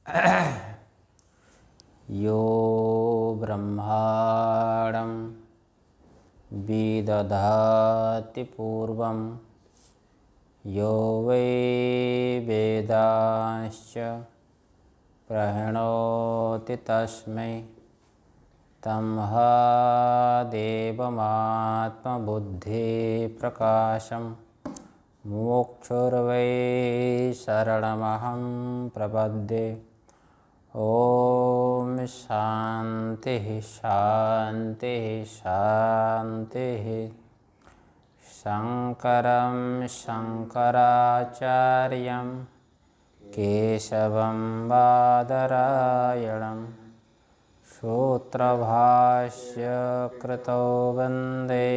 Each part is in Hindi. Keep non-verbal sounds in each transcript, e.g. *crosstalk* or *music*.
*coughs* यो ब्रह्माणं विदधाति पूर्वं यो वै वेदाश्च प्रणोति तस्मै तमहा देवमात्मबुद्धिप्रकाशं मोक्षुर्वै शरणमहं प्रपद्ये ॐ शान्तिः शान्तिः शान्तिः शङ्करं शङ्कराचार्यं केशवं वादरायणं सूत्रभाष्यकृतौ वन्दे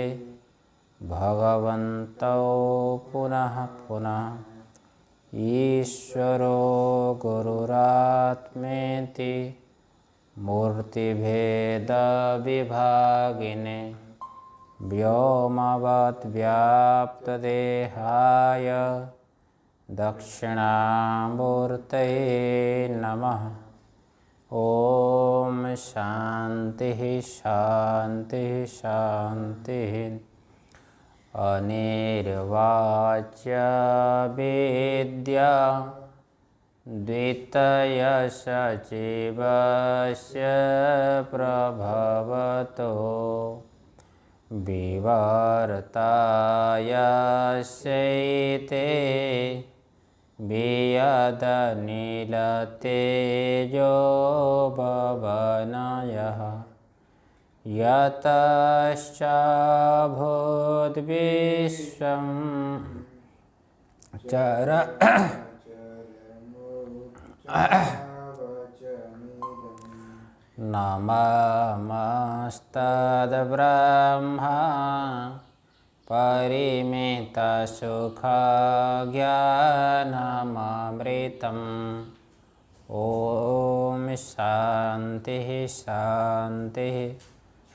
भगवन्तौ पुनः पुनः ईश्वरो गुरुरात्मेति मूर्तिभेदविभागिने व्योमवद्व्याप्तदेहाय दक्षिणामूर्तये नमः ॐ शान्तिः शान्तिः शान्तिः अनिर्वाच्य वेद्या द्वितयसचिवस्य प्रभवतो विवर्तायस्यैते सैते भवनयः यतश्चाभूद्विश्वं चर नमस्तद्ब्रह्मा परिमितसुखज्ञानमृतम् ॐ शान्तिः शान्तिः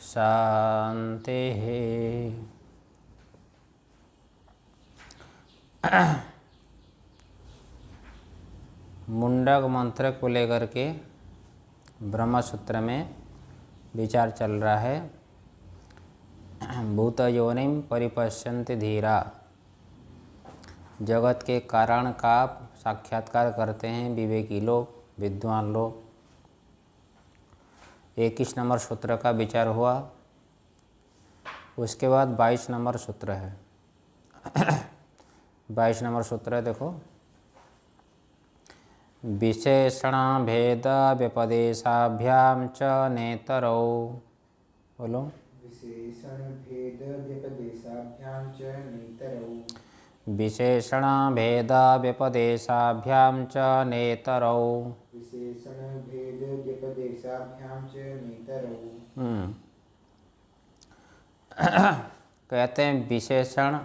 शांति मुंडक मंत्र को लेकर के ब्रह्म सूत्र में विचार चल रहा है भूत योनिम परिपश्यंत धीरा जगत के कारण का साक्षात्कार करते हैं विवेकी लोग विद्वान लोग इक्कीस नंबर सूत्र का विचार हुआ उसके बाद बाईस नंबर सूत्र है *coughs* बाईस नंबर सूत्र है देखो विशेषण भेद व्यपदेशाभ्याम च नेतरो बोलो विशेषण भेद व्यपदेशाभ्याम च नेतरो विशेषण भेद व्यपदेशाभ्याम च नेतरौ विशेषण भेद व्यपदेशाभ्याम हम्म। *coughs* कहते हैं विशेषण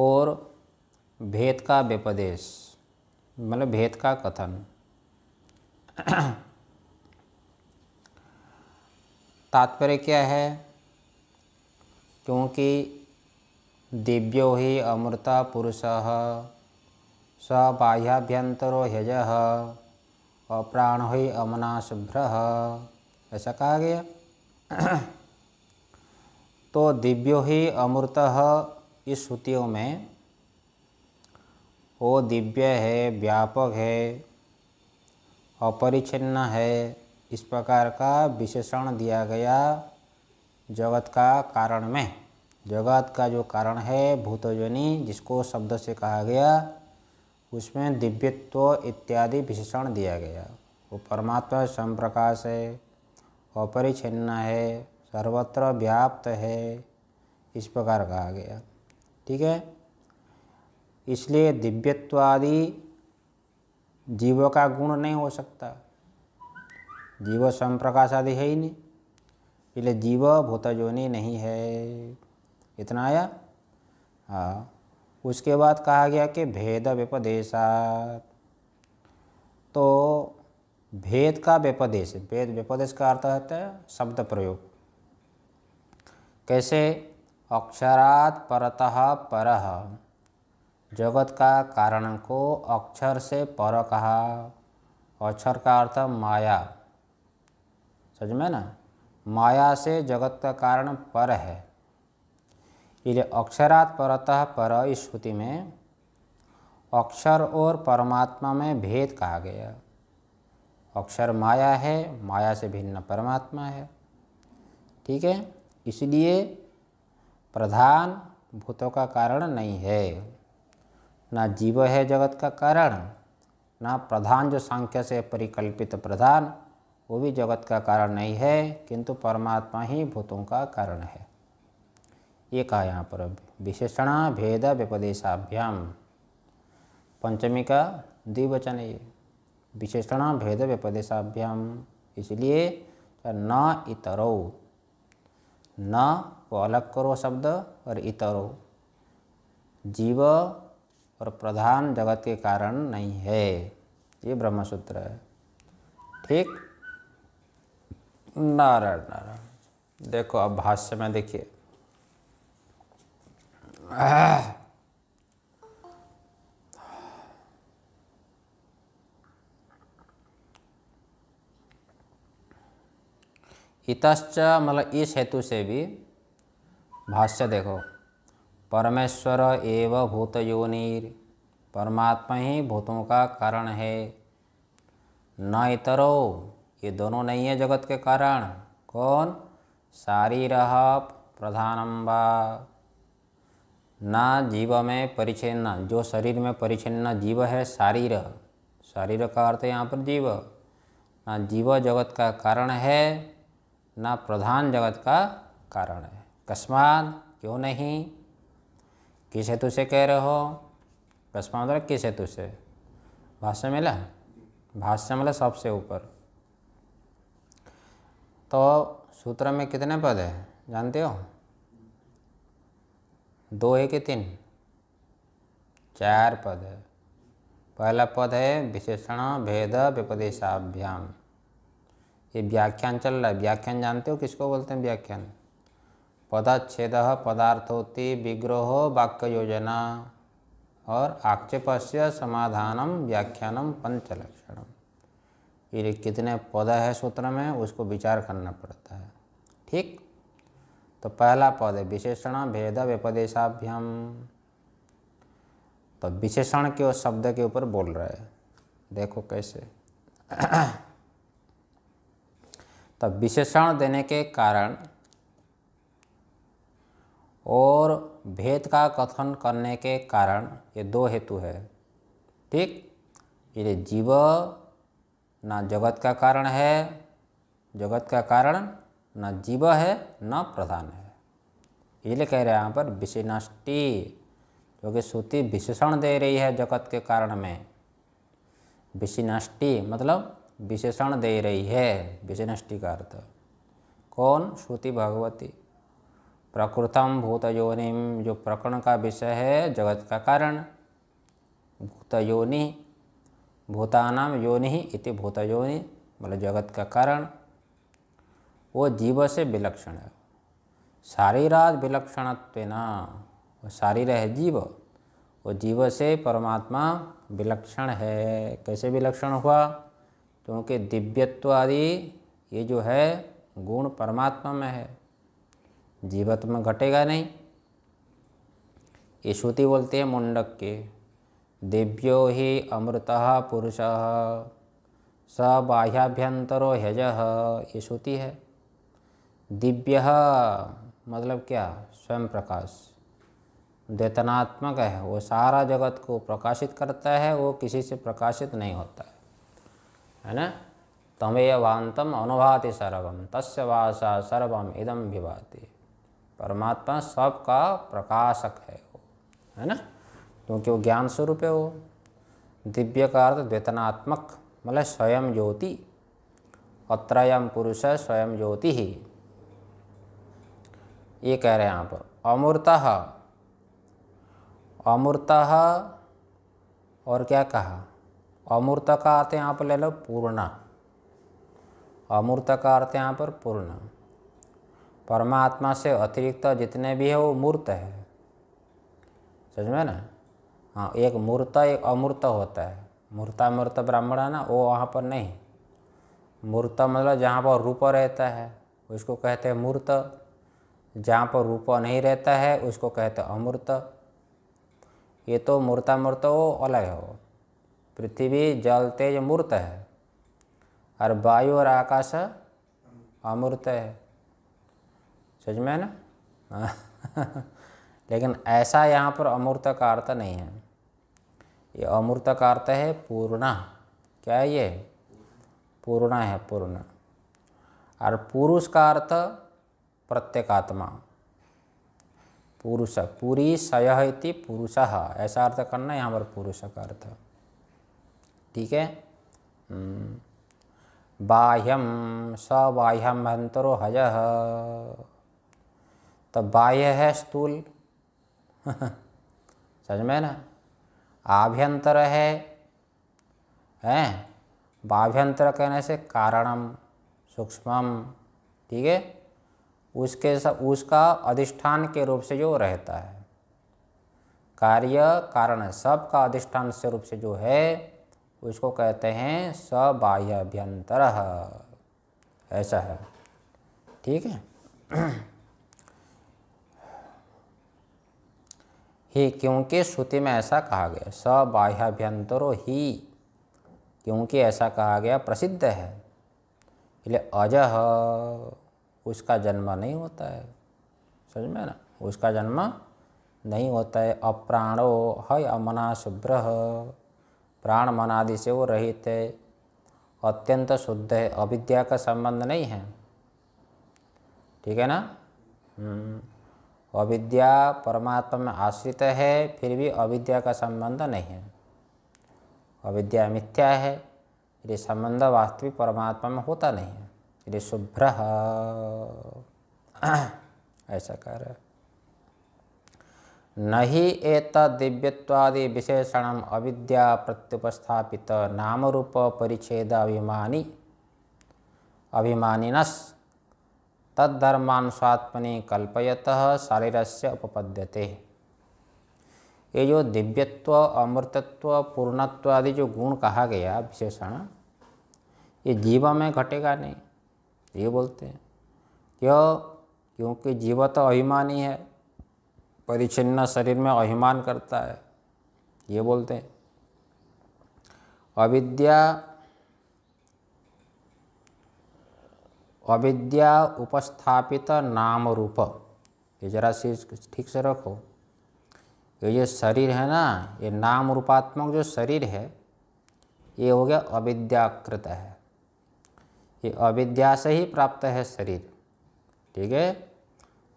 और भेद का व्यपदेश मतलब भेद का कथन *coughs* तात्पर्य क्या है क्योंकि दिव्यो ही अमृता पुरुष स बाह्याभ्यंतरो ह्यज अप्राण ही अमनाशभ्र ऐसा कहा गया *clears throat* तो दिव्यो ही अमृत इस श्रुतियों में वो दिव्य है व्यापक है अपरिच्छिन्न है इस प्रकार का विशेषण दिया गया जगत का कारण में जगत का जो कारण है भूतजनी जिसको शब्द से कहा गया उसमें दिव्यत्व इत्यादि विशेषण दिया गया वो परमात्मा स्वयं प्रकाश है अपरिछिन्न है सर्वत्र व्याप्त है इस प्रकार कहा गया ठीक है इसलिए दिव्यत्वादि जीव का गुण नहीं हो सकता जीव संप्रकाश आदि है ही नहीं इसलिए जीव भूतजोनी नहीं है इतना आया हाँ उसके बाद कहा गया कि भेद विपदेशा तो भेद का व्यपदेश भेद व्यपदेश का अर्थ होता है शब्द प्रयोग कैसे अक्षरात परतः पर जगत का कारण को अक्षर से पर कहा अक्षर का अर्थ माया समझ में ना माया से जगत का कारण पर है इसलिए अक्षरात परतः पर इस श्रुति में अक्षर और परमात्मा में भेद कहा गया अक्षर माया है माया से भिन्न परमात्मा है ठीक है इसलिए प्रधान भूतों का कारण नहीं है ना जीव है जगत का कारण ना प्रधान जो सांख्य से परिकल्पित प्रधान वो भी जगत का कारण नहीं है किंतु परमात्मा ही भूतों का कारण है ये कहा यहाँ पर विशेषणा भेद व्यपदेशाभ्याम पंचमी का द्विवचन ये विशेषण भेद व्यपदेशाभ्याम इसलिए तो न इतरो न को अलग करो शब्द और इतरो जीव और प्रधान जगत के कारण नहीं है ये ब्रह्मसूत्र है ठीक नारायण नारायण देखो अब भाष्य में देखिए इतश्च मतलब इस हेतु से भी भाष्य देखो परमेश्वर एव भूतयोनिर परमात्मा ही भूतों का कारण है न इतरो ये दोनों नहीं है जगत के कारण कौन शारीर प्रधानम्बा ना जीव में परिचिन्न जो शरीर में परिचिन्न जीव है शारीर शारीर का अर्थ यहाँ पर जीव ना जीव जगत का कारण है ना प्रधान जगत का कारण है कस्माद क्यों नहीं किस हेतु से कह रहे हो कस्मा मतलब किस हेतु से भाष्य मिला भाष्य मिला मतलब सबसे ऊपर तो सूत्र में कितने पद है जानते हो दो है कि तीन चार पद है पहला पद है विशेषण भेद विपदेशाभ्याम ये व्याख्यान चल रहा है व्याख्यान जानते हो किसको बोलते हैं व्याख्यान पदाच्छेद पदार्थोति विग्रह वाक्य योजना और से समाधानम व्याख्यानम पंचलक्षणम ये कितने पद है सूत्र में उसको विचार करना पड़ता है ठीक तो पहला पद है विशेषण भेद व्यपदेशाभ्यम तो विशेषण के उस शब्द के ऊपर बोल रहे हैं देखो कैसे तब तो विशेषण देने के कारण और भेद का कथन करने के कारण ये दो हेतु है ठीक ये जीव ना जगत का कारण है जगत का कारण न जीव है न प्रधान है इसलिए कह रहे हैं यहाँ पर विशेषनाष्टि क्योंकि श्रुति विशेषण दे रही है जगत के कारण में विशेषनाष्टि मतलब विशेषण दे रही है विशेषि का अर्थ कौन श्रुति भगवती प्रकृतम भूत योनिम जो प्रकरण का विषय है जगत का कारण भूत योनि भूतानाम योनि इति भूत योनि मतलब जगत का कारण वो जीव से विलक्षण है शारीराद विलक्षणत्व न वो शारीर है जीव वो जीव से परमात्मा विलक्षण है कैसे विलक्षण हुआ क्योंकि दिव्यत्व आदि ये जो है गुण परमात्मा में है जीवत में घटेगा नहीं ये श्रुति बोलते हैं मुंडक के दिव्यो ही अमृत पुरुष स बाह्याभ्यंतरो ह्यज ये श्रुति है दिव्य मतलब क्या स्वयं प्रकाश द्वैतनात्मक है वो सारा जगत को प्रकाशित करता है वो किसी से प्रकाशित नहीं होता है है ना तमेवांतम अनुभाति सर्वम तस्य वासा सर्वम इदम विभाति परमात्मा सबका प्रकाशक है वो है ना क्योंकि वो ज्ञान स्वरूप है वो दिव्य का अर्थ द्वेतनात्मक मतलब स्वयं ज्योति अत्रयम पुरुष स्वयं ज्योति ही ये कह रहे हैं यहाँ पर अमूर्त अमूर्त और क्या कहा अमूर्त का अर्थ यहाँ पर ले लो पूर्ण अमूर्त का अर्थ यहाँ पर पूर्ण परमात्मा से अतिरिक्त जितने भी है वो मूर्त है समझ में ना हाँ एक मूर्त एक अमूर्त होता है मूर्ता मूर्त ब्राह्मण है ना वो वहाँ पर नहीं मूर्त मतलब जहाँ पर रूप रहता है उसको कहते हैं मूर्त जहाँ पर रूप नहीं रहता है उसको कहते हैं अमूर्त ये तो मूर्ता मूर्त वो अलग है वो पृथ्वी जल तेज मूर्त है और वायु और आकाश अमूर्त है समझ में ना *laughs* लेकिन ऐसा यहाँ पर अमूर्त का अर्थ नहीं है ये अमूर्त का अर्थ है पूर्णा क्या है ये पूर्णा है पूर्ण और पुरुष का अर्थ प्रत्येकात्मा पुरुष पूरी सय इति पुरुष ऐसा अर्थ करना यहाँ पर पुरुष का अर्थ है ठीक है बाह्यम बाह्यम अंतरो हज तो बाह्य है स्थूल *laughs* समझ में ना आभ्यंतर है हैं बाभ्यंतर कहने से कारणम सूक्ष्मम ठीक है उसके सब उसका अधिष्ठान के रूप से जो रहता है कार्य कारण सब का अधिष्ठान स्वरूप से जो है उसको कहते हैं अभ्यंतर ऐसा है ठीक है *clears throat* ही क्योंकि श्रुति में ऐसा कहा गया सबाह्याभ्यंतरो ही क्योंकि ऐसा कहा गया प्रसिद्ध है इसलिए अजह उसका जन्म नहीं होता है समझ में ना उसका जन्म नहीं होता है अप्राणो हय अमना शुभ्र प्राण मन आदि से वो रहित है अत्यंत शुद्ध है अविद्या का संबंध नहीं है ठीक है ना हम्म। अविद्या परमात्मा में आश्रित है फिर भी अविद्या का संबंध नहीं है अविद्या मिथ्या है ये संबंध वास्तविक परमात्मा में होता नहीं है ये शुभ्र *clears throat* ऐसा कह रहा है नहि एतद्दिव्यत्वादि विशेषण अविद्या प्रत्युपस्थापित नाम रूप परिच्छेद अभिमानी अभिमानिनस तद्धर्मानुसात्मनि कल्पयत शरीर से उपपद्यते ये जो दिव्यत्व अमृतत्व पूर्णत्व आदि जो गुण कहा गया विशेषण ये जीव में घटेगा नहीं ये बोलते हैं क्यों क्योंकि जीव तो अभिमानी है परिचिन्न शरीर में अभिमान करता है ये बोलते हैं अविद्या अविद्या उपस्थापित नाम रूप ये जरा सी ठीक से रखो ये जो शरीर है ना ये नाम रूपात्मक जो शरीर है ये हो गया अविद्याकृत है ये अविद्या से ही प्राप्त है शरीर ठीक है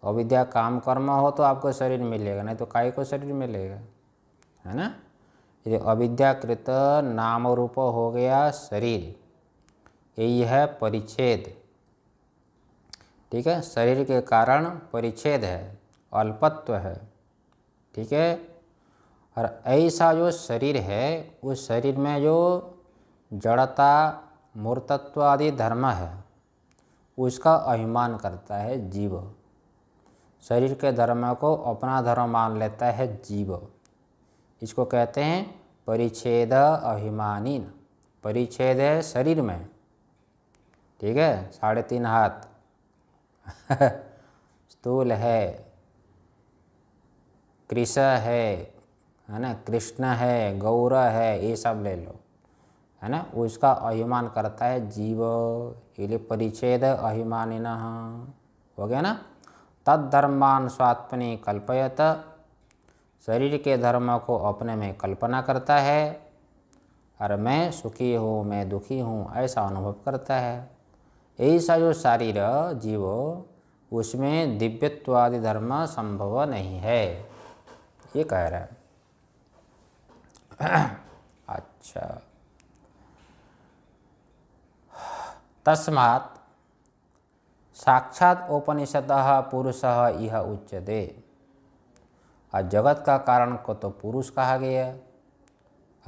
अविद्या काम कर्म हो तो आपको शरीर मिलेगा नहीं तो काय को शरीर मिलेगा है ना यदि अविद्याकृत नाम रूप हो गया शरीर यही है परिच्छेद ठीक है शरीर के कारण परिच्छेद है अल्पत्व है ठीक है और ऐसा जो शरीर है उस शरीर में जो जड़ता मूर्तत्व आदि धर्म है उसका अभिमान करता है जीव शरीर के धर्म को अपना धर्म मान लेता है जीव इसको कहते हैं परिच्छेद अभिमानिन परिच्छेद है शरीर में ठीक है साढ़े तीन हाथ *laughs* स्थूल है कृष है है ना कृष्ण है गौर है ये सब ले लो है ना उसका अभिमान करता है जीव इसलिए परिच्छेद अभिमानिन हो गया ना तद्धर्मान स्वात्मनि कल्पयत शरीर के धर्म को अपने में कल्पना करता है और मैं सुखी हूँ मैं दुखी हूँ ऐसा अनुभव करता है ऐसा जो शारीर जीव उसमें दिव्यत्वादि धर्म संभव नहीं है ये कह रहा है *clears throat* अच्छा तस्मात् साक्षात उपनिषद पुरुष यह दे और जगत का कारण को तो पुरुष कहा गया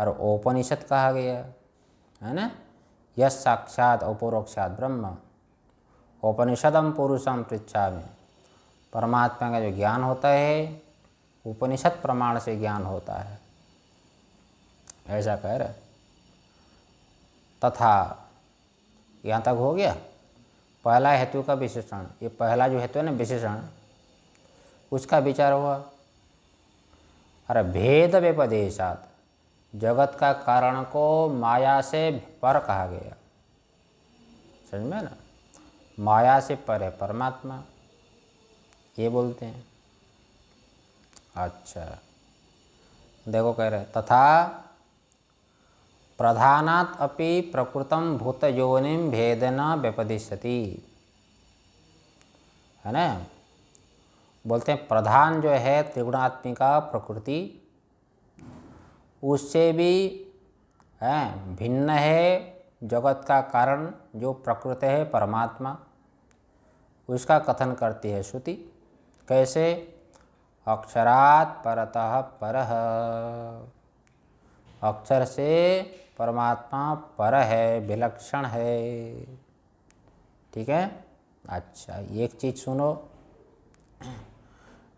और उपनिषद कहा गया है ना यश साक्षात अपरोक्षात ब्रह्म उपनिषदम पुरुषम पृछा में परमात्मा का जो ज्ञान होता है उपनिषद प्रमाण से ज्ञान होता है ऐसा कह रहे तथा यहाँ तक हो गया पहला हेतु का विशेषण ये पहला जो हेतु है ना विशेषण उसका विचार हुआ अरे भेद व्यपदेशात जगत का कारण को माया से पर कहा गया समझ में ना माया से पर है परमात्मा ये बोलते हैं अच्छा देखो कह रहे तथा प्रधानात अपि प्रकृतम योनि भेदना व्यपदिशति है ना बोलते हैं प्रधान जो है त्रिगुणात्मिका प्रकृति उससे भी है भिन्न है जगत का कारण जो प्रकृति है परमात्मा उसका कथन करती है श्रुति कैसे अक्षरात परतः पर अक्षर से परमात्मा पर है विलक्षण है ठीक है अच्छा एक चीज़ सुनो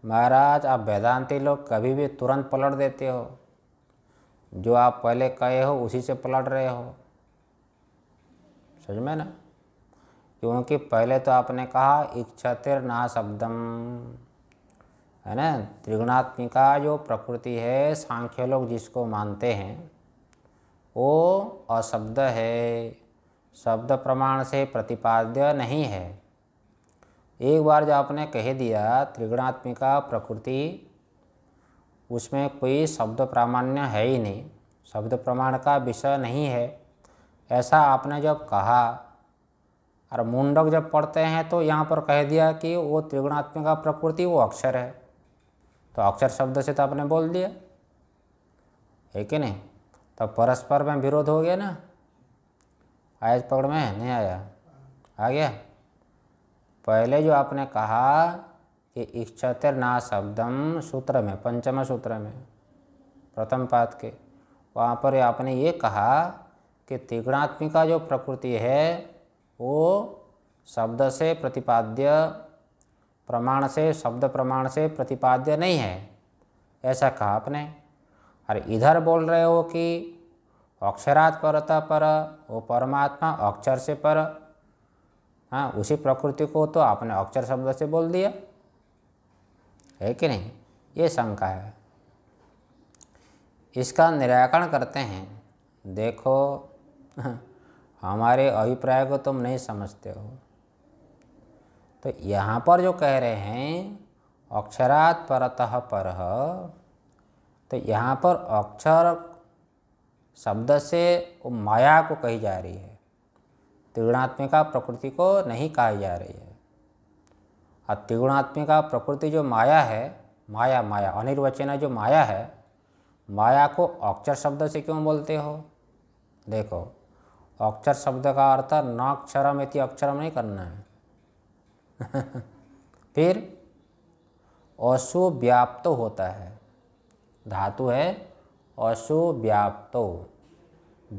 महाराज आप वेदांती लोग कभी भी तुरंत पलट देते हो जो आप पहले कहे हो उसी से पलट रहे हो समझ में ना क्योंकि पहले तो आपने कहा तिर ना शब्दम है ना त्रिगुणात्मिका जो प्रकृति है सांख्य लोग जिसको मानते हैं वो अशब्द है शब्द प्रमाण से प्रतिपाद्य नहीं है एक बार जो आपने कह दिया त्रिगुणात्मिका प्रकृति उसमें कोई शब्द प्रामाण्य है ही नहीं शब्द प्रमाण का विषय नहीं है ऐसा आपने जब कहा और मुंडक जब पढ़ते हैं तो यहाँ पर कह दिया कि वो त्रिगुणात्मिका प्रकृति वो अक्षर है तो अक्षर शब्द से तो आपने बोल दिया है कि नहीं तब परस्पर में विरोध हो गया ना आयज पकड़ में नहीं आया आ गया पहले जो आपने कहा कि इच्छतिर ना शब्दम सूत्र में पंचम सूत्र में प्रथम पात के वहाँ पर आपने ये कहा कि त्रिगुणात्मिका जो प्रकृति है वो शब्द से प्रतिपाद्य प्रमाण से शब्द प्रमाण से प्रतिपाद्य नहीं है ऐसा कहा आपने और इधर बोल रहे हो कि अक्षरात परता पर वो परमात्मा अक्षर से पर हाँ उसी प्रकृति को तो आपने अक्षर शब्द से बोल दिया है कि नहीं ये शंका है इसका निराकरण करते हैं देखो हमारे अभिप्राय को तुम नहीं समझते हो तो यहाँ पर जो कह रहे हैं अक्षरात परतः पर तो यहाँ पर अक्षर शब्द से माया को कही जा रही है त्रिगुणात्मिका प्रकृति को नहीं कही जा रही है और त्रिगुणात्मिका प्रकृति जो माया है माया माया अनिर्वचना जो माया है माया को अक्षर शब्द से क्यों बोलते हो देखो अक्षर शब्द का अर्थ अक्षरम इति अक्षरम नहीं करना है *laughs* फिर अशुव्याप्त होता है धातु है अशु व्याप्तो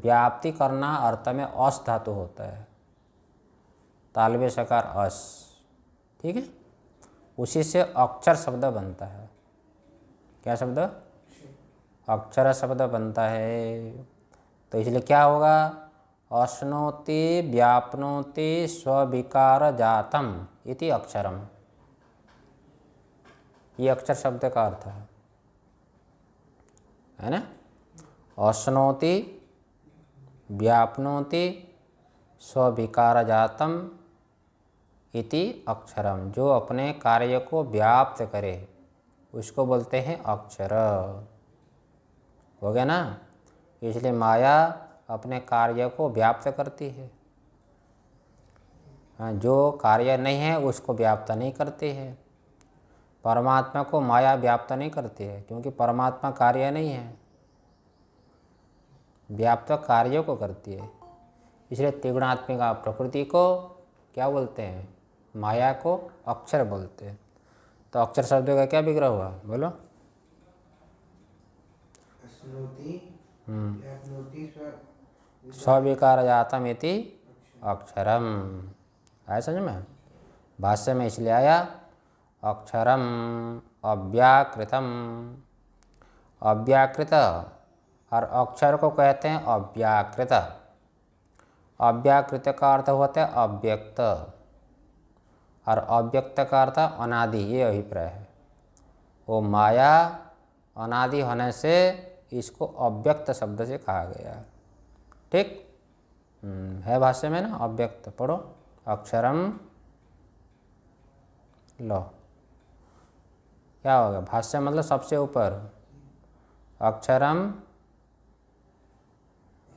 व्याप्ति करना अर्थ में अस धातु होता है तालवे सकार अस ठीक है उसी से अक्षर शब्द बनता है क्या शब्द अक्षर शब्द बनता है तो इसलिए क्या होगा अश्नोति व्यापनोति स्विकार जातम इति अक्षरम ये अक्षर शब्द का अर्थ है है ना अश्नोति व्यापनोति स्विकार जातम इति अक्षरम जो अपने कार्य को व्याप्त करे उसको बोलते हैं अक्षर हो गया ना इसलिए माया अपने कार्य को व्याप्त करती है हाँ, जो कार्य नहीं है उसको व्याप्त नहीं करती है परमात्मा को माया व्याप्त नहीं करती है क्योंकि परमात्मा कार्य नहीं है व्याप्त कार्यों को करती है इसलिए त्रिगुणात्मिका प्रकृति को क्या बोलते हैं माया को अक्षर बोलते हैं तो अक्षर शब्द का क्या विग्रह हुआ बोलो हम्म। स्विकार जातम इति अक्षरम आया समझ में भाष्य में इसलिए आया अक्षरम अव्याकृतम अव्याकृत और अक्षर को कहते हैं अव्याकृत अव्याकृत का अर्थ होता है अव्यक्त और अव्यक्त का अर्थ अनादि ये अभिप्राय है वो माया अनादि होने से इसको अव्यक्त शब्द से कहा गया है ठीक हम्म, है भाष्य में ना अव्यक्त पढ़ो अक्षरम लो क्या होगा भाष्य मतलब सबसे ऊपर अक्षरम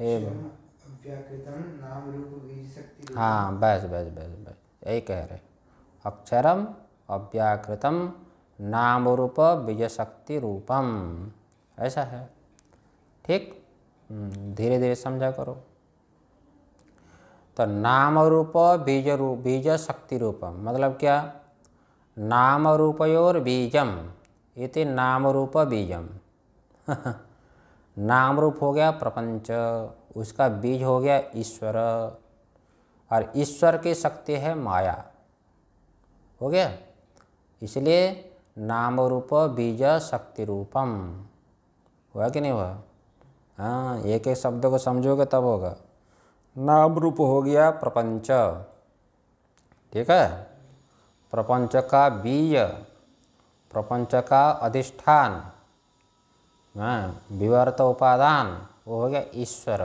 एवं हाँ बस बस बस बस यही कह रहे अक्षरम अव्याकृतम नाम रूप शक्ति रूपम ऐसा है ठीक हम्म, धीरे धीरे समझा करो तो नाम रूप बीज रूप बीज शक्ति रूपम मतलब क्या नाम रूपयोर बीजम इति नाम रूप बीजम नाम रूप हो गया प्रपंच उसका बीज हो गया ईश्वर और ईश्वर की शक्ति है माया हो गया इसलिए नाम रूप बीज शक्ति रूपम हुआ कि नहीं हुआ हाँ एक एक शब्द को समझोगे तब होगा नाम रूप हो गया प्रपंच ठीक है प्रपंच का बीज प्रपंच का अधिष्ठान हाँ, विवर्त उपादान वो हो गया ईश्वर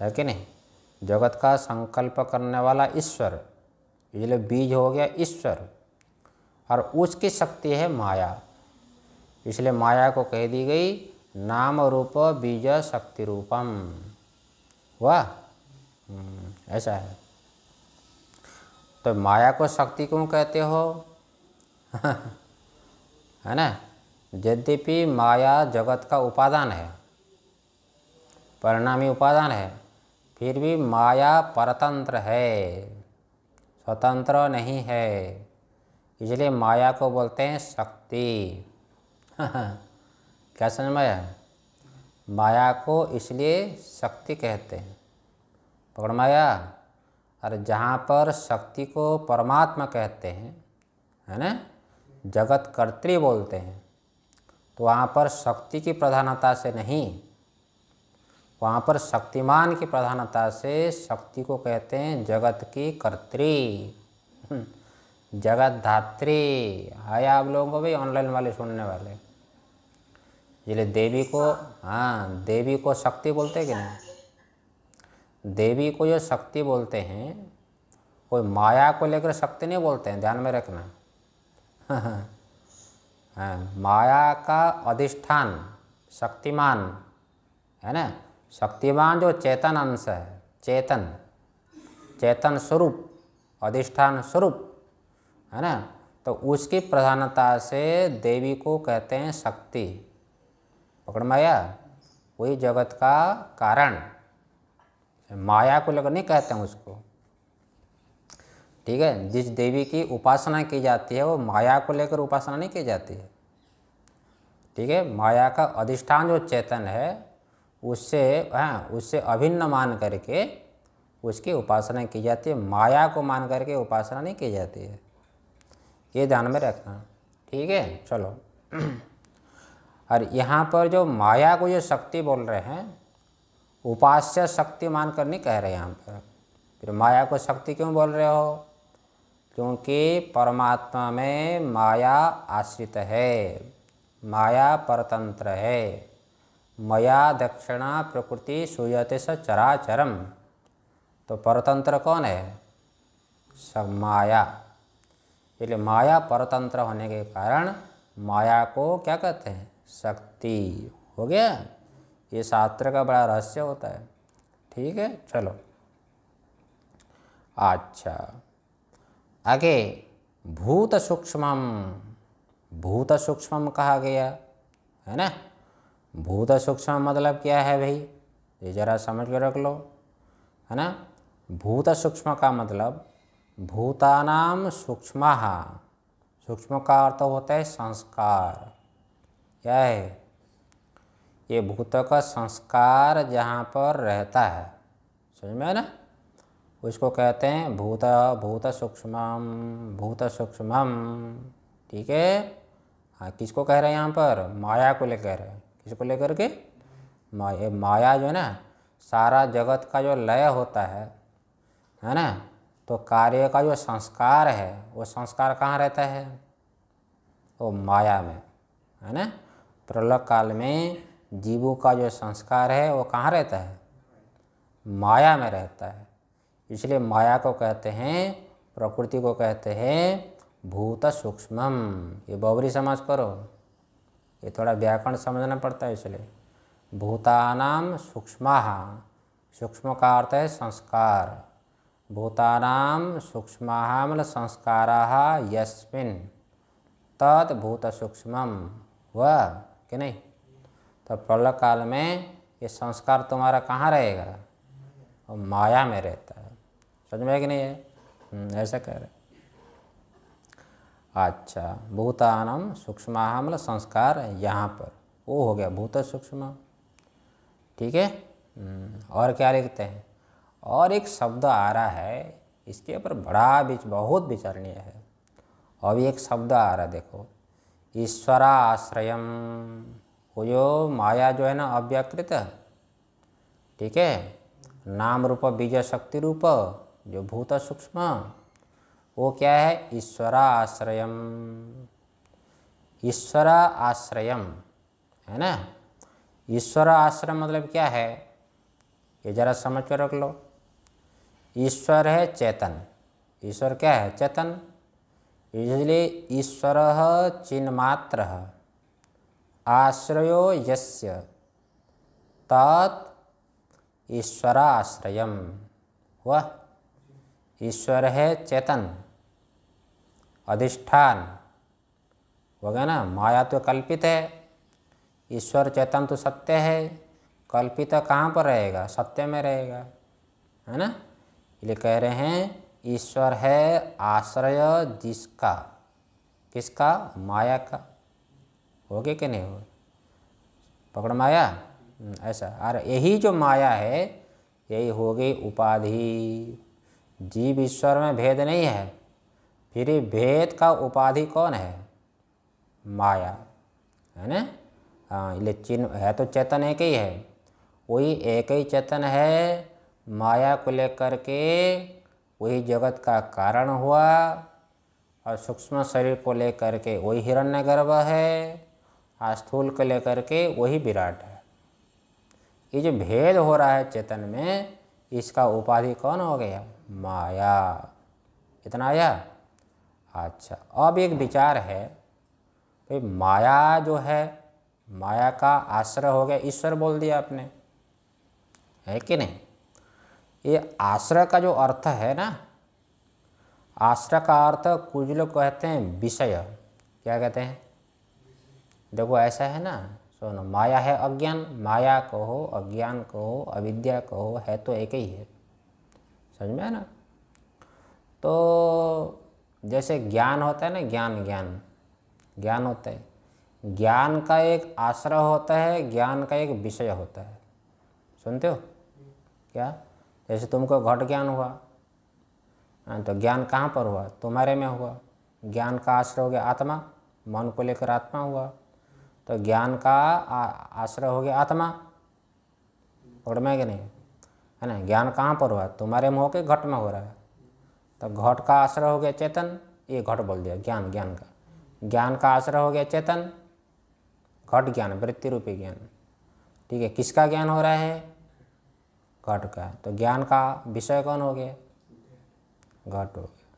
है कि नहीं जगत का संकल्प करने वाला ईश्वर इसलिए बीज हो गया ईश्वर और उसकी शक्ति है माया इसलिए माया को कह दी गई नाम रूप बीज शक्ति रूपम वाह हम्म, ऐसा है तो माया को शक्ति क्यों कहते हो *laughs* है ना यद्यपि माया जगत का उपादान है परिणामी उपादान है फिर भी माया परतंत्र है स्वतंत्र नहीं है इसलिए माया को बोलते हैं शक्ति *laughs* क्या समझ में आया माया को इसलिए शक्ति कहते हैं पकड़ माया और जहाँ पर शक्ति को परमात्मा कहते हैं है ना जगत कर्त्री बोलते हैं तो वहाँ पर शक्ति की प्रधानता से नहीं वहाँ पर शक्तिमान की प्रधानता से शक्ति को कहते हैं जगत की कर्त्री हम्म, जगत धात्री हाय आप लोगों को भी ऑनलाइन वाले सुनने वाले इसलिए देवी को हाँ देवी को शक्ति बोलते कि नहीं देवी को जो शक्ति बोलते हैं कोई माया को लेकर शक्ति नहीं बोलते हैं ध्यान में रखना *laughs* हाँ, माया का अधिष्ठान शक्तिमान है ना शक्तिमान जो चेतन अंश है चेतन चेतन स्वरूप अधिष्ठान स्वरूप है ना तो उसकी प्रधानता से देवी को कहते हैं शक्ति पकड़ माया वही जगत का कारण माया को लगने कहते हैं उसको ठीक है जिस देवी की उपासना की जाती है वो माया को लेकर उपासना नहीं की जाती है ठीक है माया का अधिष्ठान जो चेतन है उससे हाँ उससे अभिन्न मान करके उसकी उपासना की जाती है माया को मान करके उपासना नहीं की जाती है ये ध्यान में रखना ठीक है चलो *clears throat* और यहाँ पर जो माया को जो शक्ति बोल रहे हैं उपास्य शक्ति मान कर नहीं कह रहे यहाँ पर फिर माया को शक्ति क्यों बोल रहे हो क्योंकि परमात्मा में माया आश्रित है माया परतंत्र है माया दक्षिणा प्रकृति सूयते स चराचरम तो परतंत्र कौन है सब माया इसलिए माया परतंत्र होने के कारण माया को क्या कहते हैं शक्ति हो गया ये शास्त्र का बड़ा रहस्य होता है ठीक है चलो अच्छा आगे भूत सूक्ष्म भूत सूक्ष्म कहा गया है ना भूत सूक्ष्म मतलब क्या है भाई ये जरा समझ के रख लो है ना भूत सूक्ष्म का मतलब भूतानाम सूक्ष्म सूक्ष्म का अर्थ होता है संस्कार क्या है ये भूत का संस्कार जहाँ पर रहता है समझ में ना उसको कहते हैं भूत भूत सूक्ष्मम भूत सूक्ष्मम ठीक है हाँ किसको कह रहे हैं यहाँ पर माया को लेकर किसको लेकर के माया माया जो है ना सारा जगत का जो लय होता है है ना तो कार्य का जो संस्कार है वो संस्कार कहाँ रहता है वो माया में है ना प्रलय काल में जीवों का जो संस्कार है वो कहाँ रहता है माया में रहता है इसलिए माया को कहते हैं प्रकृति को कहते हैं भूत सूक्ष्मम ये बौरी समाज करो ये थोड़ा व्याकरण समझना पड़ता है इसलिए भूतानाम सूक्ष्म सूक्ष्म का अर्थ है संस्कार भूतानाम सूक्ष्म मतलब संस्कार यस्मिन तत् भूत सूक्ष्म वह कि नहीं तो प्रलय काल में ये संस्कार तुम्हारा कहाँ रहेगा और माया में रहता है समझ में कि नहीं है हम्म, ऐसा कह रहे अच्छा भूतानम सूक्ष्म मतलब संस्कार यहाँ पर वो हो गया भूत सूक्ष्म ठीक है हम्म, और क्या लिखते हैं और एक शब्द आ रहा है इसके ऊपर बड़ा विच बहुत विचारणीय है अभी एक शब्द आ रहा है देखो ईश्वरा आश्रयम वो जो माया जो है ना अव्यकृत ठीक है नाम रूप बीज शक्ति रूप जो भूत सूक्ष्म वो क्या है ईश्वरा आश्रयम ईश्वरा आश्रय है ना ईश्वर आश्रम मतलब क्या है ये जरा समझ कर रख लो ईश्वर है चेतन ईश्वर क्या है चेतन इसलिए ईश्वर मात्र है आश्रयो यस्य तत् ईश्वराश्रय वह ईश्वर है चेतन अधिष्ठान वगैरह माया तो कल्पित है ईश्वर चेतन तो सत्य है कल्पित कहाँ पर रहेगा सत्य में रहेगा है ना इसलिए कह रहे हैं ईश्वर है आश्रय जिसका किसका माया का हो गए कि नहीं हो पकड़ माया हम्म, ऐसा और यही जो माया है यही हो गई उपाधि जीव ईश्वर में भेद नहीं है फिर भेद का उपाधि कौन है माया है ना हाँ इसलिए चिन्ह है तो चेतन एक ही है वही एक ही चेतन है माया को लेकर के वही जगत का कारण हुआ और सूक्ष्म शरीर को लेकर के वही हिरण्य गर्भ है स्थूल को लेकर के वही विराट है ये जो भेद हो रहा है चेतन में इसका उपाधि कौन हो गया माया इतना आया अच्छा अब एक विचार है भाई माया जो है माया का आश्रय हो गया ईश्वर बोल दिया आपने है कि नहीं ये आश्रय का जो अर्थ है ना आश्रय का अर्थ कुछ लोग कहते हैं विषय क्या कहते हैं देखो ऐसा है ना सुनो माया है अज्ञान माया कहो अज्ञान कहो अविद्या कहो है तो एक ही है समझ में है ना तो जैसे ज्ञान होता है ना ज्ञान ज्ञान ज्ञान होता है ज्ञान का एक आश्रय होता है ज्ञान का एक विषय होता है सुनते हो क्या जैसे तुमको घट ज्ञान हुआ हाँ, तो ज्ञान कहाँ पर हुआ तुम्हारे में हुआ ज्ञान का आश्रय हो गया आत्मा मन को लेकर आत्मा हुआ तो ज्ञान का आश्रय हो गया आत्मा उड़ में कि नहीं है ना ज्ञान कहाँ पर हुआ तुम्हारे मुँह के घट में हो रहा है तो घट का आश्रय हो गया चेतन ये घट बोल दिया ज्ञान ज्ञान का ज्ञान का आश्रय हो गया चेतन घट ज्ञान वृत्ति रूपी ज्ञान ठीक है किसका ज्ञान हो रहा है घट का तो ज्ञान का विषय कौन हो गया घट हो गया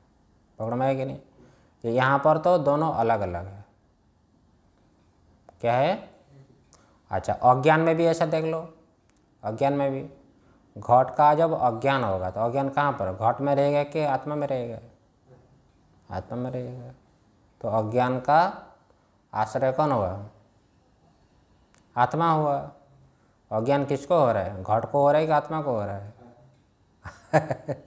पकड़ में कि नहीं यहाँ पर तो दोनों अलग अलग है क्या है अच्छा अज्ञान में भी ऐसा देख लो अज्ञान में भी घट का जब अज्ञान होगा तो अज्ञान कहाँ पर घट में रहेगा कि आत्मा में रहेगा आत्मा में रहेगा तो अज्ञान का आश्रय कौन हुआ आत्मा हुआ अज्ञान किसको हो रहा है घट को हो रहा है कि आत्मा को हो रहा है *laughs*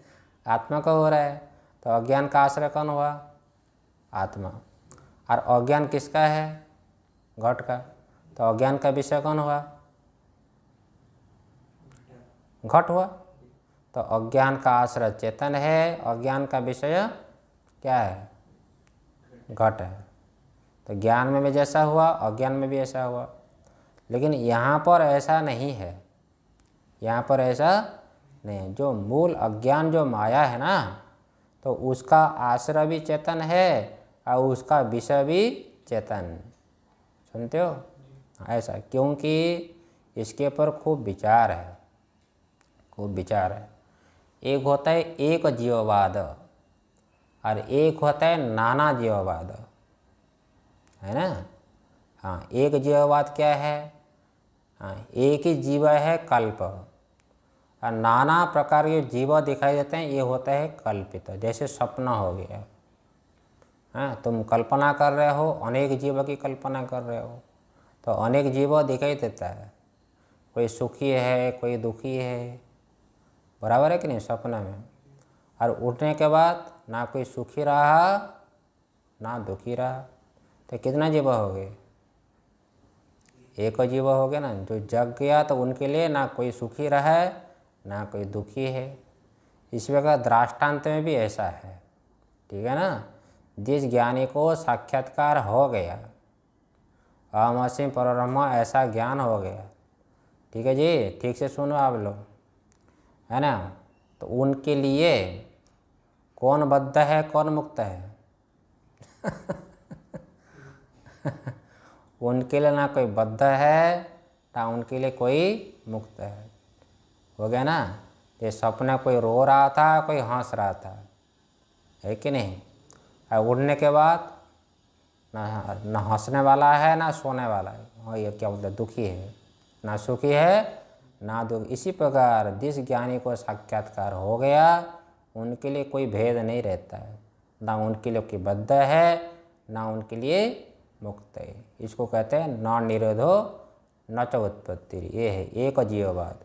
आत्मा को हो रहा है तो अज्ञान का आश्रय कौन हुआ आत्मा और अज्ञान किसका है घट का तो अज्ञान का विषय कौन हुआ घट हुआ तो अज्ञान का आश्रय चेतन है अज्ञान का विषय क्या है घट है तो ज्ञान में भी जैसा हुआ अज्ञान में भी ऐसा हुआ लेकिन यहाँ पर ऐसा नहीं है यहाँ पर ऐसा नहीं है जो मूल अज्ञान जो माया है ना तो उसका आश्रय भी चेतन है और उसका विषय भी चेतन सुनते हो ऐसा क्योंकि इसके पर खूब विचार है खूब विचार है एक होता है एक जीववाद और एक होता है नाना जीववाद है ना हाँ एक जीववाद क्या है हाँ एक ही जीव है कल्प और नाना प्रकार के जीव दिखाई देते हैं ये होता है कल्पित जैसे सपना हो गया हाँ तुम कल्पना कर रहे हो अनेक जीव की कल्पना कर रहे हो तो अनेक जीव दिखाई देता है कोई सुखी है कोई दुखी है बराबर है कि नहीं सपना में और उठने के बाद ना कोई सुखी रहा ना दुखी रहा तो कितना जीव हो गए एक जीव हो गया ना जो जग गया तो उनके लिए ना कोई सुखी रहा है ना कोई दुखी है इस प्रकार दृष्टांत में भी ऐसा है ठीक है ना जिस ज्ञानी को साक्षात्कार हो गया अमसिम परब्रह्म ऐसा ज्ञान हो गया ठीक है जी ठीक से सुनो आप लोग है ना तो उनके लिए कौन बद्ध है कौन मुक्त है *laughs* उनके लिए ना कोई बद्ध है ना उनके लिए कोई मुक्त है हो गया ना ये सपना कोई रो रहा था कोई हंस रहा था है कि नहीं है उड़ने के बाद ना ना हंसने वाला है ना सोने वाला है हाँ ये क्या बोलते दुखी है ना सुखी है ना दुख इसी प्रकार जिस ज्ञानी को साक्षात्कार हो गया उनके लिए कोई भेद नहीं रहता है ना उनके लिए की बद्ध है ना उनके लिए मुक्त है इसको कहते हैं न निरोधो न च उत्पत्ति ये है एक जीववाद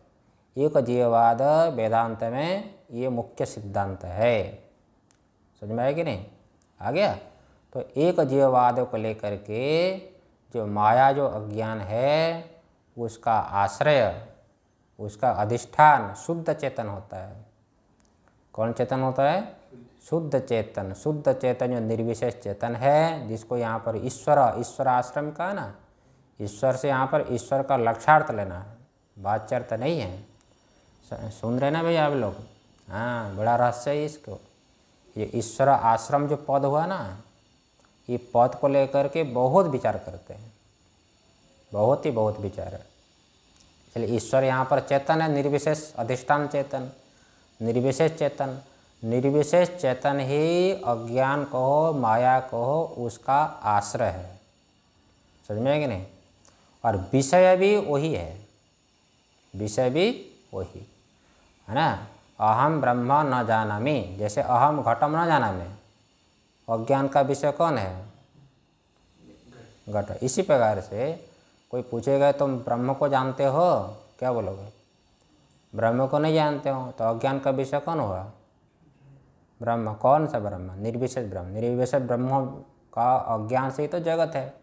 एक जीववाद वेदांत में ये मुख्य सिद्धांत है समझ में आया कि नहीं आ गया तो एक जीववाद को लेकर के जो माया जो अज्ञान है उसका आश्रय उसका अधिष्ठान शुद्ध चेतन होता है कौन चेतन होता है शुद्ध चेतन शुद्ध चेतन जो निर्विशेष चेतन है जिसको यहाँ पर ईश्वर ईश्वर आश्रम का ना ईश्वर से यहाँ पर ईश्वर का लक्षार्थ लेना है बातचर्थ नहीं है सुन रहे ना भैया आप लोग हाँ बड़ा रहस्य है इसको ये ईश्वर आश्रम जो पद हुआ ना ये पद को लेकर के बहुत विचार करते हैं बहुत ही बहुत विचार है चलिए ईश्वर यहाँ पर चेतन है निर्विशेष अधिष्ठान चेतन निर्विशेष चेतन निर्विशेष चेतन ही अज्ञान कहो माया कहो उसका आश्रय है समझ में कि नहीं और विषय भी वही है विषय भी वही है ना अहम ब्रह्म न जानामी जैसे अहम घटम न जानामी अज्ञान का विषय कौन है घट इसी प्रकार से कोई पूछेगा तुम ब्रह्म को जानते हो क्या बोलोगे ब्रह्म को नहीं जानते हो तो अज्ञान का विषय कौन हुआ ब्रह्म कौन सा ब्रह्म निर्विशेष ब्रह्म निर्विशेष ब्रह्म का अज्ञान से ही तो जगत है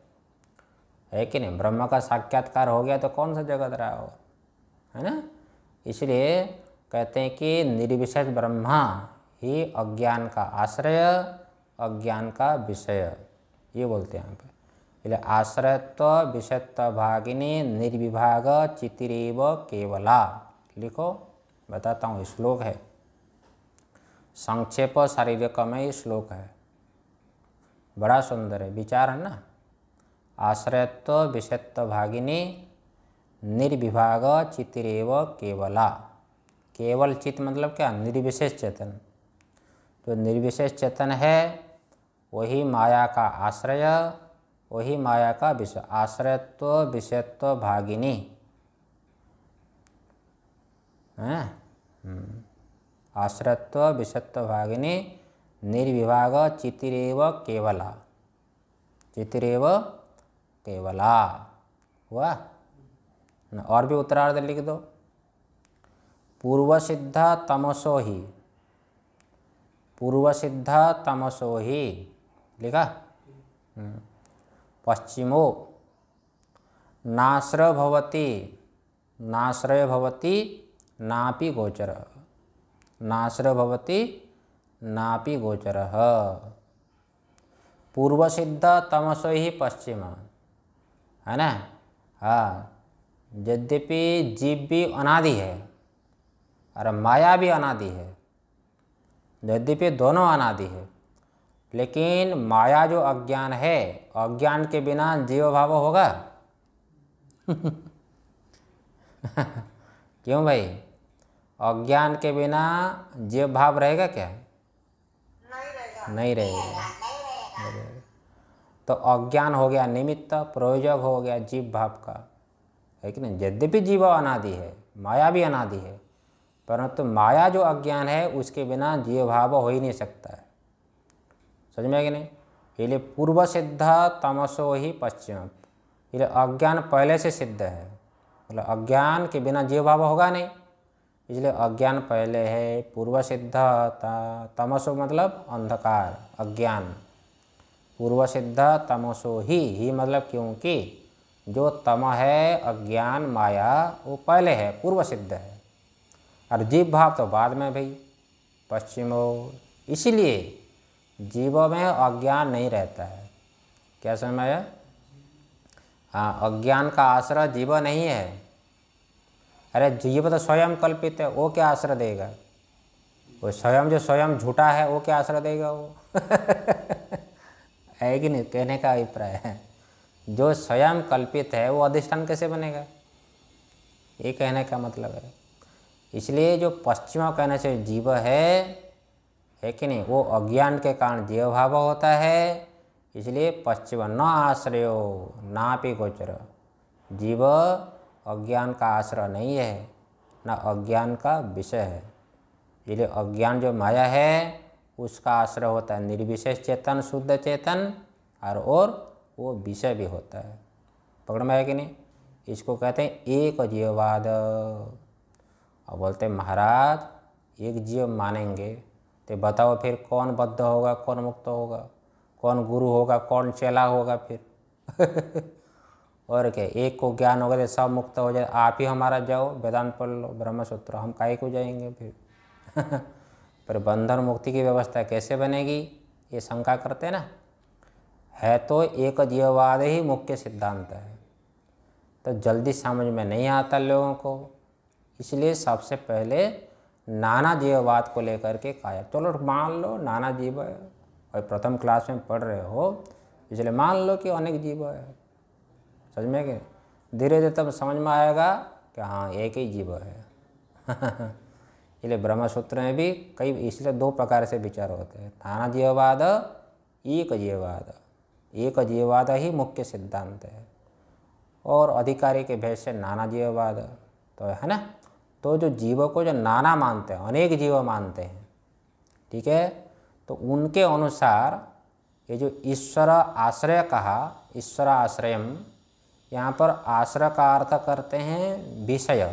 है कि नहीं ब्रह्म का साक्षात्कार हो गया तो कौन सा जगत रहा हो है ना इसलिए कहते हैं कि निर्विशेष ब्रह्मा ही अज्ञान का आश्रय अज्ञान का विषय ये बोलते हैं यहाँ पर आश्रयत्व विषयत्व भागिनी निर्विभाग चितिरेव केवला लिखो बताता हूँ श्लोक है संक्षेप शारीरिक में श्लोक है बड़ा सुंदर है विचार है ना आश्रयत्व विषयत्व भागिनी निर्विभाग चितिरेव केवला केवल चित्त मतलब क्या निर्विशेष चेतन जो तो निर्विशेष चेतन है वही माया का आश्रय वही माया का विषय आश्रयत्व विषयत्व भागिनी हम्म। आश्रयत्व विषयत्व भागिनी निर्विभाग चितिरेव केवला चितिरेव केवला हुआ और भी उत्तरार्ध लिख दो पूर्व सिद्धा तमसो ही पूर्व सिद्धा तमसो ही लिखा हम्म। पश्चिमो नाश्रय भवती नाश्रय भवती नापि गोचर नाश्रय भवती नापि गोचर पूर्व सिद्ध तमसो ही पश्चिम है ना हाँ यद्यपि जीव भी अनादि है और माया भी अनादि है यद्यपि दोनों अनादि है लेकिन माया जो अज्ञान है अज्ञान के बिना जीव भाव होगा *laughs* क्यों भाई अज्ञान के बिना जीव भाव रहेगा क्या नहीं रहेगा तो अज्ञान हो गया निमित्त प्रयोजक हो गया जीव भाव का है कि नहीं यद्यपि जीव अनादि है माया भी अनादि है परंतु माया जो अज्ञान है उसके बिना जीव भाव हो ही नहीं सकता है समझ में कि नहीं इसलिए पूर्व सिद्ध तमसो ही पश्चिम इसलिए अज्ञान पहले से सिद्ध है मतलब अज्ञान के बिना जीव भाव होगा नहीं इसलिए अज्ञान पहले है पूर्व सिद्ध तमसो मतलब अंधकार अज्ञान पूर्व सिद्ध तमसो ही ही मतलब क्योंकि जो तम है अज्ञान माया वो पहले है पूर्व सिद्ध है और जीव भाव तो बाद में भाई पश्चिमो इसलिए जीवों में अज्ञान नहीं रहता है क्या समय है हाँ अज्ञान का आश्रय जीव नहीं है अरे जीव तो स्वयं कल्पित है वो क्या आश्रय देगा वो स्वयं जो स्वयं झूठा है वो क्या आश्रय देगा वो *laughs* है कि नहीं कहने का अभिप्राय है जो स्वयं कल्पित है वो अधिष्ठान कैसे बनेगा ये कहने का मतलब है इसलिए जो पश्चिमा कहने से जीव है है कि नहीं वो अज्ञान के कारण जीव भाव होता है इसलिए पश्चिम न आश्रय ना पे गोचर जीव अज्ञान का आश्रय नहीं है ना अज्ञान का विषय है इसलिए अज्ञान जो माया है उसका आश्रय होता है निर्विशेष चेतन शुद्ध चेतन और और वो विषय भी होता है पकड़ में है कि नहीं इसको कहते हैं एक जीववाद और बोलते महाराज एक जीव मानेंगे तो बताओ फिर कौन बद्ध होगा कौन मुक्त होगा कौन गुरु होगा कौन चेला होगा फिर *laughs* और क्या एक को ज्ञान होगा तो सब मुक्त हो जाए आप ही हमारा जाओ वेदांत पढ़ लो ब्रह्मसूत्र हम काय को जाएंगे फिर *laughs* पर बंधन मुक्ति की व्यवस्था कैसे बनेगी ये शंका करते ना है तो एक जीववाद ही मुख्य सिद्धांत है तो जल्दी समझ में नहीं आता लोगों को इसलिए सबसे पहले नाना जीववाद को लेकर के कहा चलो मान लो नाना जीव है और प्रथम क्लास में पढ़ रहे हो इसलिए मान लो कि अनेक जीव है समझ में धीरे धीरे तब समझ में आएगा कि हाँ एक ही जीव है *laughs* इसलिए ब्रह्मसूत्र में भी कई इसलिए दो प्रकार से विचार होते हैं नाना जीववाद एक जीववाद एक जीववाद ही मुख्य सिद्धांत है और अधिकारी के भेद से नाना जीववाद तो है ना तो जो जीव को जो नाना मानते हैं अनेक जीव मानते हैं ठीक है तो उनके अनुसार ये जो ईश्वर आश्रय कहा ईश्वर आश्रयम यहाँ पर आश्रय का अर्थ करते हैं विषय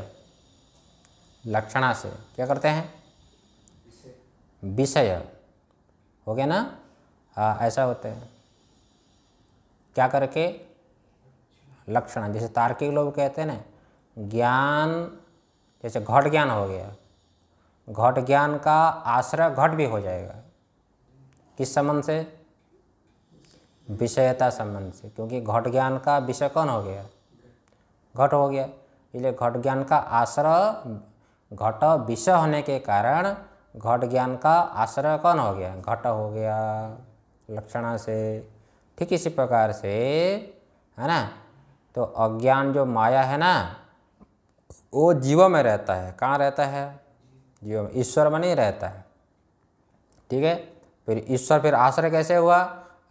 लक्षणा से क्या करते हैं विषय हो गया ना हाँ ऐसा होता है क्या करके लक्षण जैसे तार्किक लोग कहते हैं ना ज्ञान जैसे घट ज्ञान हो गया घट ज्ञान का आश्रय घट भी हो जाएगा किस संबंध से विषयता संबंध से क्योंकि घट ज्ञान का विषय कौन हो गया घट हो गया इसलिए घट ज्ञान का आश्रय घट विषय होने के कारण घट ज्ञान का आश्रय कौन हो गया घट हो गया लक्षणा से ठीक इसी प्रकार से है ना तो अज्ञान जो माया है ना वो जीव में रहता है कहाँ रहता है जीव में ईश्वर में नहीं रहता है ठीक है फिर ईश्वर फिर आश्रय कैसे हुआ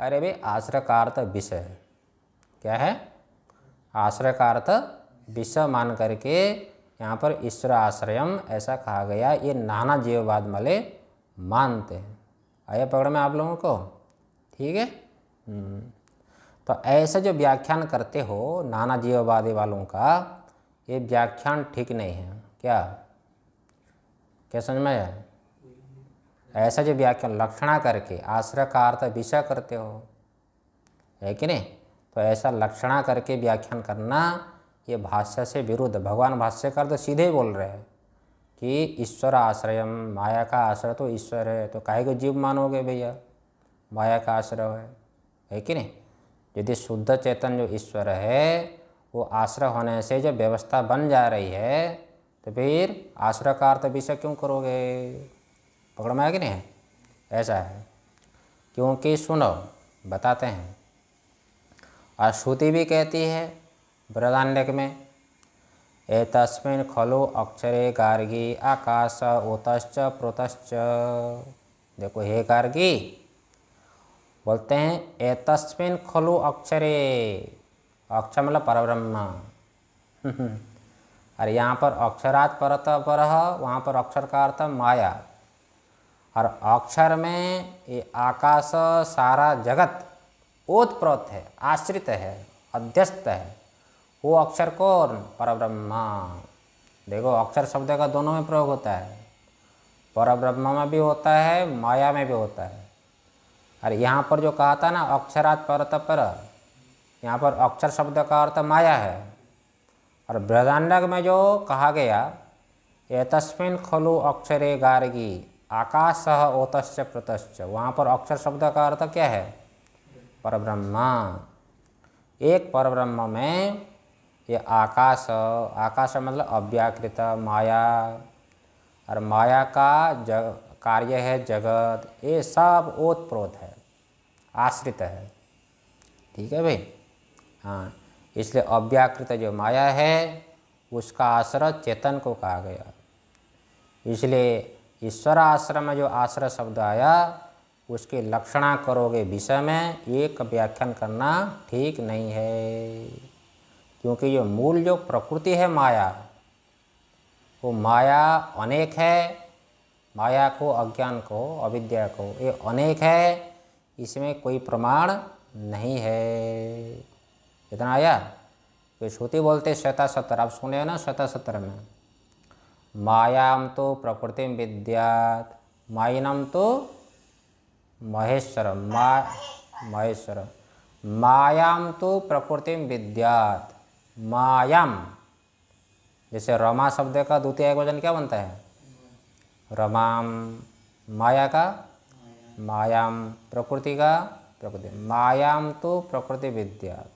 अरे भाई आश्रय का अर्थ विषय क्या है आश्रय का अर्थ विषय मान करके यहाँ पर ईश्वर आश्रयम ऐसा कहा गया ये नाना जीववाद मले मानते हैं आया पकड़ में आप लोगों को ठीक है हम्म। तो ऐसा जो व्याख्यान करते हो नाना जीववादी वालों का ये व्याख्यान ठीक नहीं है क्या क्या समझ में आया ऐसा जो व्याख्यान लक्षणा करके आश्रय का अर्थ विषय करते हो है कि नहीं तो ऐसा लक्षणा करके व्याख्यान करना ये भाष्य से विरुद्ध भगवान भाष्यकार तो सीधे बोल रहे हैं कि ईश्वर आश्रय माया का आश्रय तो ईश्वर है तो काहे को जीव मानोगे भैया माया का आश्रय है है कि नहीं यदि शुद्ध चेतन जो ईश्वर है वो आश्रय होने से जब व्यवस्था बन जा रही है तो फिर आश्रय का तो अर्थ विषय क्यों करोगे पकड़ में आया कि नहीं ऐसा है क्योंकि सुनो बताते हैं और श्रुति भी कहती है बृहदान्यक में ए तस्मिन खलु अक्षरे गार्गी आकाश उतश्च प्रोतश्च देखो हे गार्गी बोलते हैं ए तस्मिन खलु अक्षरे अक्षमल परब्रह्म और *laughs* यहाँ पर अक्षरात परत पर वहाँ पर अक्षर का अर्थ माया और अक्षर में ये आकाश सारा जगत ओतप्रोत है आश्रित है अध्यस्त है वो अक्षर कौन परब्रह्मा देखो अक्षर शब्द का दोनों में प्रयोग होता है परब्रह्म में भी होता है माया में भी होता है और यहाँ पर जो कहा था ना अक्षरात परत पर यहाँ पर अक्षर शब्द का अर्थ माया है और ब्रजांडक में जो कहा गया ये तस्मिन खलु अक्षरे गार्गी आकाश सह ओतश्च प्रतश्च वहाँ पर अक्षर शब्द का अर्थ क्या है परब्रह्मा एक परब्रह्म में ये आकाश आकाश मतलब अव्याकृत माया और माया का जग कार्य है जगत ये सब ओतप्रोत है आश्रित है ठीक है भाई हाँ इसलिए अव्याकृत जो माया है उसका आश्रय चेतन को कहा गया इसलिए ईश्वर आश्रम में जो आश्रय शब्द आया उसके लक्षणा करोगे विषय में एक व्याख्यान करना ठीक नहीं है क्योंकि ये मूल जो प्रकृति है माया वो माया अनेक है माया को अज्ञान को अविद्या को ये अनेक है इसमें कोई प्रमाण नहीं है कितना आया ये श्रुति बोलते श्वेता सत्तर आप सुने हो ना श्वेता सत्तर में मायाम तो प्रकृति विद्यात माइनम तो महेश्वर मा महेश्वर मायाम तो प्रकृति विद्यात मायाम जैसे रमा शब्द का द्वितीय वजन क्या बनता है रमाम माया का मायाम प्रकृति का प्रकृति मायाम तो प्रकृति विद्यात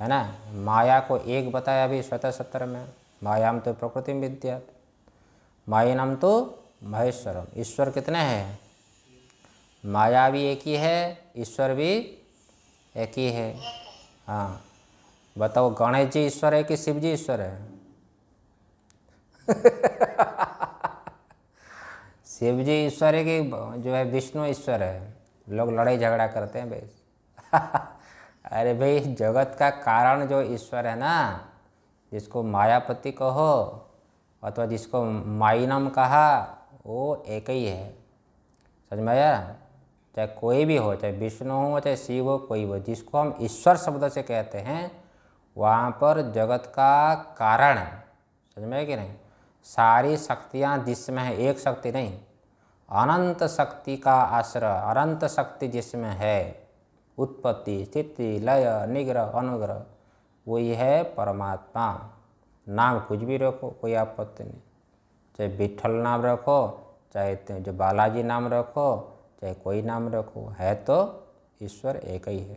है ना माया को एक बताया अभी स्वतः सत्र में मायाम तो प्रकृति विद्या नाम तो महेश्वरम ईश्वर कितने हैं माया भी एक ही है ईश्वर भी एक ही है हाँ बताओ गणेश जी ईश्वर है कि शिव जी ईश्वर है *laughs* शिव जी ईश्वर है कि जो है विष्णु ईश्वर है लोग लड़ाई झगड़ा करते हैं भाई *laughs* अरे भाई जगत का कारण जो ईश्वर है ना जिसको मायापति कहो अथवा जिसको माइनम कहा वो एक ही है समझ में आया चाहे कोई भी हो चाहे विष्णु हो चाहे शिव हो कोई हो जिसको हम ईश्वर शब्द से कहते हैं वहाँ पर जगत का कारण है समझ में कि नहीं सारी शक्तियाँ जिसमें है एक शक्ति नहीं अनंत शक्ति का आश्रय अनंत शक्ति जिसमें है उत्पत्ति स्थिति लय निग्रह अनुग्रह वही है परमात्मा नाम कुछ भी रखो कोई आपत्ति नहीं चाहे विठल नाम रखो चाहे जो बालाजी नाम रखो चाहे कोई नाम रखो है तो ईश्वर एक ही है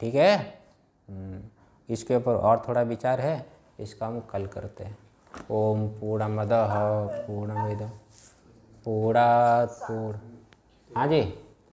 ठीक है हम्म, इसके ऊपर और थोड़ा विचार है इसका हम कल करते हैं ओम पूर्ण मद पूर्ण पूर्णात पूर्ण हाँ जी